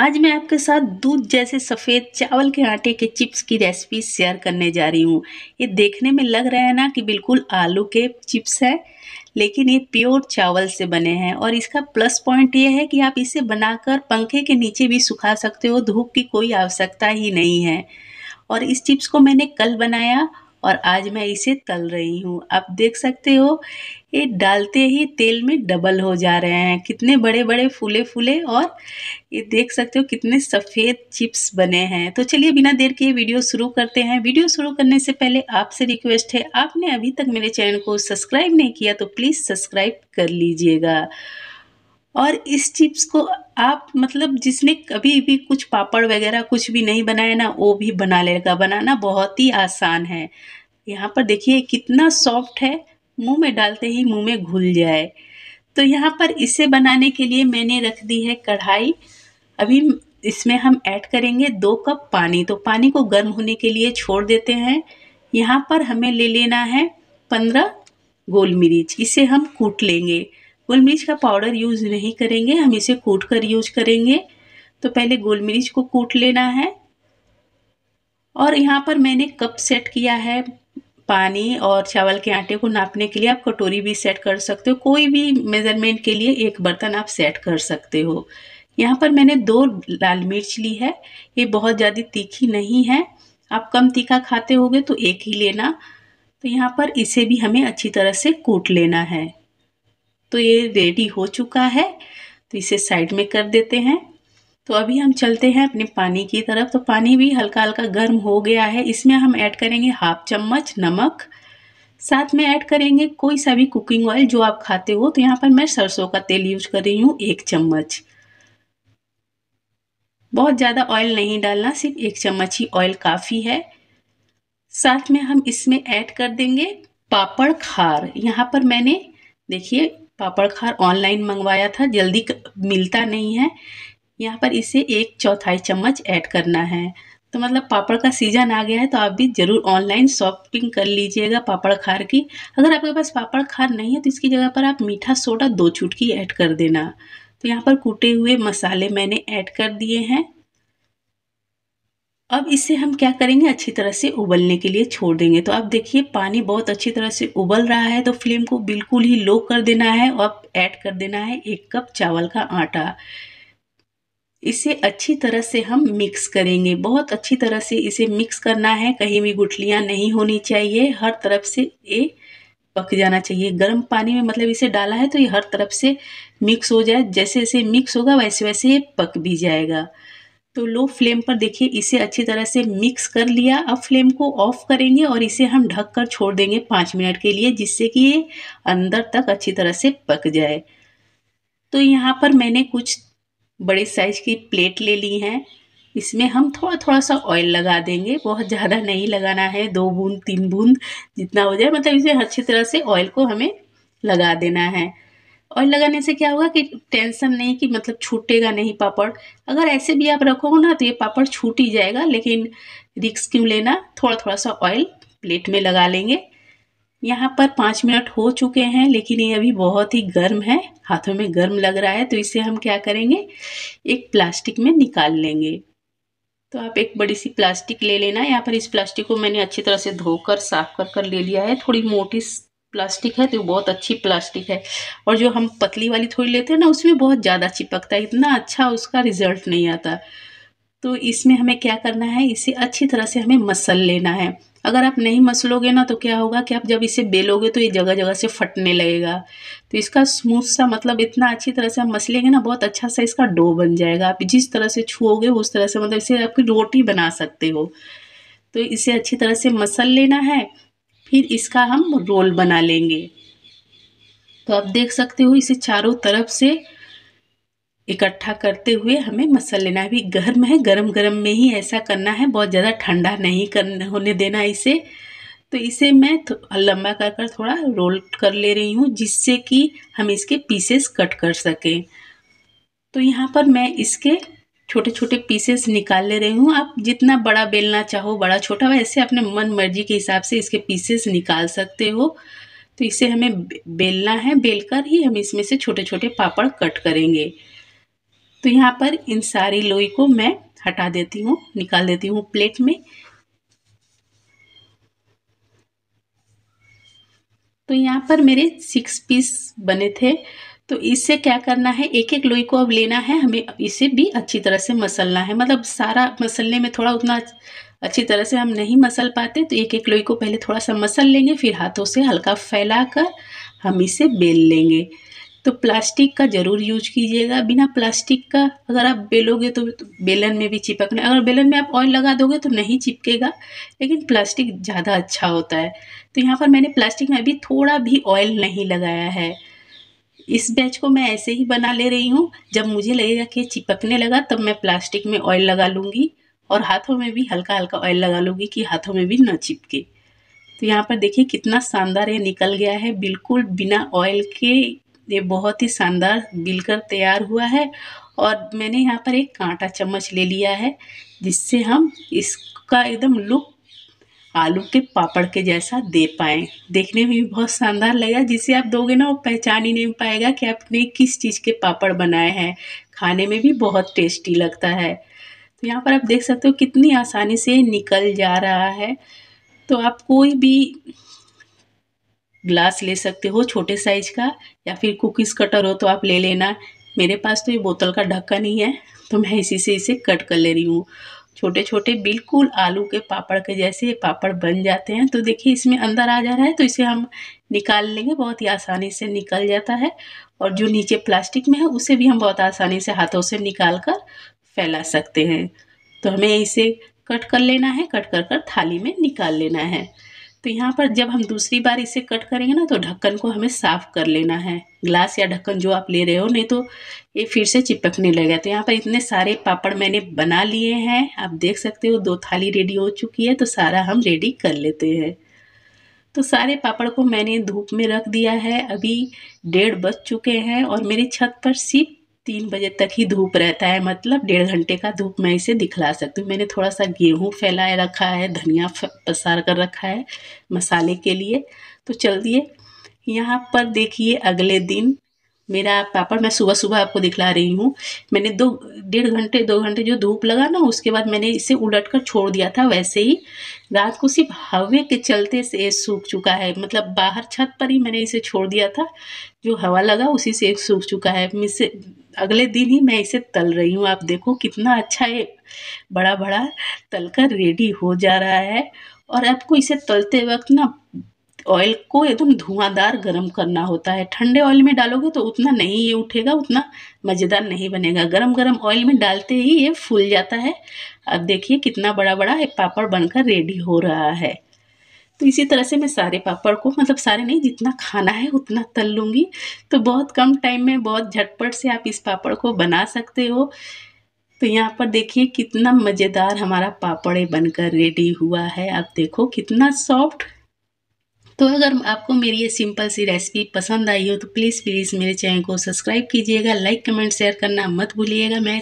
आज मैं आपके साथ दूध जैसे सफ़ेद चावल के आटे के चिप्स की रेसिपी शेयर करने जा रही हूँ ये देखने में लग रहा है ना कि बिल्कुल आलू के चिप्स है लेकिन ये प्योर चावल से बने हैं और इसका प्लस पॉइंट ये है कि आप इसे बनाकर पंखे के नीचे भी सुखा सकते हो धूप की कोई आवश्यकता ही नहीं है और इस चिप्स को मैंने कल बनाया और आज मैं इसे तल रही हूँ आप देख सकते हो ये डालते ही तेल में डबल हो जा रहे हैं कितने बड़े बड़े फूले फूले और ये देख सकते हो कितने सफ़ेद चिप्स बने हैं तो चलिए बिना देर के वीडियो शुरू करते हैं वीडियो शुरू करने से पहले आपसे रिक्वेस्ट है आपने अभी तक मेरे चैनल को सब्सक्राइब नहीं किया तो प्लीज़ सब्सक्राइब कर लीजिएगा और इस चिप्स को आप मतलब जिसने कभी भी कुछ पापड़ वगैरह कुछ भी नहीं बनाया ना वो भी बना लेगा बनाना बहुत ही आसान है यहाँ पर देखिए कितना सॉफ्ट है मुंह में डालते ही मुंह में घुल जाए तो यहाँ पर इसे बनाने के लिए मैंने रख दी है कढ़ाई अभी इसमें हम ऐड करेंगे दो कप पानी तो पानी को गर्म होने के लिए छोड़ देते हैं यहाँ पर हमें ले लेना है पंद्रह गोल मिर्च इसे हम कूट लेंगे गोल मिर्च का पाउडर यूज़ नहीं करेंगे हम इसे कूट कर यूज करेंगे तो पहले गोल मिर्च को कूट लेना है और यहाँ पर मैंने कप सेट किया है पानी और चावल के आटे को नापने के लिए आप कटोरी भी सेट कर सकते हो कोई भी मेज़रमेंट के लिए एक बर्तन आप सेट कर सकते हो यहाँ पर मैंने दो लाल मिर्च ली है ये बहुत ज़्यादा तीखी नहीं है आप कम तीखा खाते होगे तो एक ही लेना तो यहाँ पर इसे भी हमें अच्छी तरह से कूट लेना है तो ये रेडी हो चुका है तो इसे साइड में कर देते हैं तो अभी हम चलते हैं अपने पानी की तरफ तो पानी भी हल्का हल्का गर्म हो गया है इसमें हम ऐड करेंगे हाफ चम्मच नमक साथ में ऐड करेंगे कोई सा भी कुकिंग ऑयल जो आप खाते हो तो यहाँ पर मैं सरसों का तेल यूज कर रही हूँ एक चम्मच बहुत ज़्यादा ऑयल नहीं डालना सिर्फ एक चम्मच ही ऑयल काफ़ी है साथ में हम इसमें ऐड कर देंगे पापड़ खार यहाँ पर मैंने देखिए पापड़ खार ऑनलाइन मंगवाया था जल्दी मिलता नहीं है यहाँ पर इसे एक चौथाई चम्मच ऐड करना है तो मतलब पापड़ का सीज़न आ गया है तो आप भी ज़रूर ऑनलाइन शॉपिंग कर लीजिएगा पापड़ खार की अगर आपके पास पापड़ खार नहीं है तो इसकी जगह पर आप मीठा सोडा दो चुटकी ऐड कर देना तो यहाँ पर कूटे हुए मसाले मैंने ऐड कर दिए हैं अब इसे हम क्या करेंगे अच्छी तरह से उबलने के लिए छोड़ देंगे तो अब देखिए पानी बहुत अच्छी तरह से उबल रहा है तो फ्लेम को बिल्कुल ही लो कर देना है और ऐड कर देना है एक कप चावल का आटा इसे अच्छी तरह से हम मिक्स करेंगे बहुत अच्छी तरह से इसे मिक्स करना है कहीं भी गुठलियाँ नहीं होनी चाहिए हर तरफ से ये पक जाना चाहिए गर्म पानी में मतलब इसे डाला है तो ये हर तरफ से मिक्स हो जाए जैसे जैसे मिक्स होगा वैसे वैसे ये पक भी जाएगा तो लो फ्लेम पर देखिए इसे अच्छी तरह से मिक्स कर लिया अब फ्लेम को ऑफ करेंगे और इसे हम ढक कर छोड़ देंगे पाँच मिनट के लिए जिससे कि ये अंदर तक अच्छी तरह से पक जाए तो यहाँ पर मैंने कुछ बड़े साइज की प्लेट ले ली हैं इसमें हम थोड़ा थोड़ा सा ऑयल लगा देंगे बहुत ज़्यादा नहीं लगाना है दो बूंद तीन बूंद जितना हो जाए मतलब इसे अच्छी तरह से ऑयल को हमें लगा देना है ऑयल लगाने से क्या होगा कि टेंशन नहीं कि मतलब छूटेगा नहीं पापड़ अगर ऐसे भी आप रखोगे ना तो ये पापड़ छूट ही जाएगा लेकिन रिक्स क्यों लेना थोड़ा थोड़ा सा ऑयल प्लेट में लगा लेंगे यहाँ पर पाँच मिनट हो चुके हैं लेकिन ये अभी बहुत ही गर्म है हाथों में गर्म लग रहा है तो इसे हम क्या करेंगे एक प्लास्टिक में निकाल लेंगे तो आप एक बड़ी सी प्लास्टिक ले लेना यहाँ पर इस प्लास्टिक को मैंने अच्छी तरह से धोकर साफ कर कर ले लिया है थोड़ी मोटी प्लास्टिक है तो बहुत अच्छी प्लास्टिक है और जो हम पतली वाली थोड़ी लेते हैं ना उसमें बहुत ज़्यादा चिपकता है इतना अच्छा उसका रिजल्ट नहीं आता तो इसमें हमें क्या करना है इसे अच्छी तरह से हमें मसल लेना है अगर आप नहीं मसलोगे ना तो क्या होगा कि आप जब इसे बेलोगे तो ये जगह जगह से फटने लगेगा तो इसका स्मूथ सा मतलब इतना अच्छी तरह से आप मसलेंगे ना बहुत अच्छा सा इसका डो बन जाएगा आप जिस तरह से छुओगे उस तरह से मतलब इसे आपकी रोटी बना सकते हो तो इसे अच्छी तरह से मसल लेना है फिर इसका हम रोल बना लेंगे तो आप देख सकते हो इसे चारों तरफ से इकट्ठा करते हुए हमें मसल लेना है अभी गर्म है गर्म गर्म में ही ऐसा करना है बहुत ज़्यादा ठंडा नहीं कर होने देना इसे तो इसे मैं लंबा कर कर थोड़ा रोल कर ले रही हूँ जिससे कि हम इसके पीसेस कट कर सकें तो यहाँ पर मैं इसके छोटे छोटे पीसेस निकाल ले रही हूँ आप जितना बड़ा बेलना चाहो बड़ा छोटा वैसे अपने मन मर्जी के हिसाब से इसके पीसेस निकाल सकते हो तो इसे हमें बेलना है बेलकर ही हम इसमें से छोटे छोटे पापड़ कट करेंगे तो यहाँ पर इन सारी लोई को मैं हटा देती हूँ निकाल देती हूँ प्लेट में तो यहाँ पर मेरे सिक्स पीस बने थे तो इससे क्या करना है एक एक लोई को अब लेना है हमें इसे भी अच्छी तरह से मसलना है मतलब सारा मसलने में थोड़ा उतना अच्छी तरह से हम नहीं मसल पाते तो एक एक लोई को पहले थोड़ा सा मसल लेंगे फिर हाथों से हल्का फैला कर हम इसे बेल लेंगे तो प्लास्टिक का ज़रूर यूज कीजिएगा बिना प्लास्टिक का अगर आप बेलोगे तो, तो, बेलन में भी चिपकने अगर बेलन में आप ऑयल लगा दोगे तो नहीं चिपकेगा लेकिन प्लास्टिक ज़्यादा अच्छा होता है तो यहाँ पर मैंने प्लास्टिक में अभी थोड़ा भी ऑयल नहीं लगाया है इस बैच को मैं ऐसे ही बना ले रही हूँ जब मुझे लगेगा कि चिपकने लगा तब मैं प्लास्टिक में ऑयल लगा लूँगी और हाथों में भी हल्का हल्का ऑयल लगा लूँगी कि हाथों में भी न चिपके तो यहाँ पर देखिए कितना शानदार ये निकल गया है बिल्कुल बिना ऑयल के ये बहुत ही शानदार बिलकर तैयार हुआ है और मैंने यहाँ पर एक कांटा चम्मच ले लिया है जिससे हम इसका एकदम लुक आलू के पापड़ के जैसा दे पाएँ देखने में भी बहुत शानदार लगेगा जिसे आप दोगे ना वो पहचान ही नहीं पाएगा कि आपने किस चीज़ के पापड़ बनाए हैं खाने में भी बहुत टेस्टी लगता है तो यहाँ पर आप देख सकते हो कितनी आसानी से निकल जा रहा है तो आप कोई भी ग्लास ले सकते हो छोटे साइज का या फिर कुकीज़ कटर हो तो आप ले लेना मेरे पास तो ये बोतल का ढक्कन ही है तो मैं इसी से इसे कट कर ले रही हूँ छोटे छोटे बिल्कुल आलू के पापड़ के जैसे ये पापड़ बन जाते हैं तो देखिए इसमें अंदर आ जा रहा है तो इसे हम निकाल लेंगे बहुत ही आसानी से निकल जाता है और जो नीचे प्लास्टिक में है उसे भी हम बहुत आसानी से हाथों से निकाल कर फैला सकते हैं तो हमें इसे कट कर लेना है कट कर कर थाली में निकाल लेना है तो यहाँ पर जब हम दूसरी बार इसे कट करेंगे ना तो ढक्कन को हमें साफ़ कर लेना है ग्लास या ढक्कन जो आप ले रहे हो नहीं तो ये फिर से चिपकने लगेगा तो यहाँ पर इतने सारे पापड़ मैंने बना लिए हैं आप देख सकते हो दो थाली रेडी हो चुकी है तो सारा हम रेडी कर लेते हैं तो सारे पापड़ को मैंने धूप में रख दिया है अभी डेढ़ बज चुके हैं और मेरी छत पर सिर्फ तीन बजे तक ही धूप रहता है मतलब डेढ़ घंटे का धूप मैं इसे दिखला सकती हूँ मैंने थोड़ा सा गेहूँ फैलाए रखा है धनिया पसार कर रखा है मसाले के लिए तो चल दिए यहाँ पर देखिए अगले दिन मेरा पापड़ मैं सुबह सुबह आपको दिखला रही हूँ मैंने दो डेढ़ घंटे दो घंटे जो धूप लगा ना उसके बाद मैंने इसे उलट कर छोड़ दिया था वैसे ही रात को सिर्फ हवा के चलते से सूख चुका है मतलब बाहर छत पर ही मैंने इसे छोड़ दिया था जो हवा लगा उसी से सूख चुका है मिसे अगले दिन ही मैं इसे तल रही हूँ आप देखो कितना अच्छा ये बड़ा बड़ा तलकर रेडी हो जा रहा है और आपको इसे तलते वक्त ना ऑयल को एकदम धुआंधार गरम करना होता है ठंडे ऑयल में डालोगे तो उतना नहीं ये उठेगा उतना मज़ेदार नहीं बनेगा गरम गरम ऑयल में डालते ही ये फूल जाता है अब देखिए कितना बड़ा बड़ा एक पापड़ बनकर रेडी हो रहा है तो इसी तरह से मैं सारे पापड़ को मतलब सारे नहीं जितना खाना है उतना तल लूँगी तो बहुत कम टाइम में बहुत झटपट से आप इस पापड़ को बना सकते हो तो यहाँ पर देखिए कितना मज़ेदार हमारा पापड़े बनकर रेडी हुआ है आप देखो कितना सॉफ्ट तो अगर आपको मेरी ये सिंपल सी रेसिपी पसंद आई हो तो प्लीज़ प्लीज़ मेरे चैनल को सब्सक्राइब कीजिएगा लाइक कमेंट शेयर करना मत भूलिएगा मैं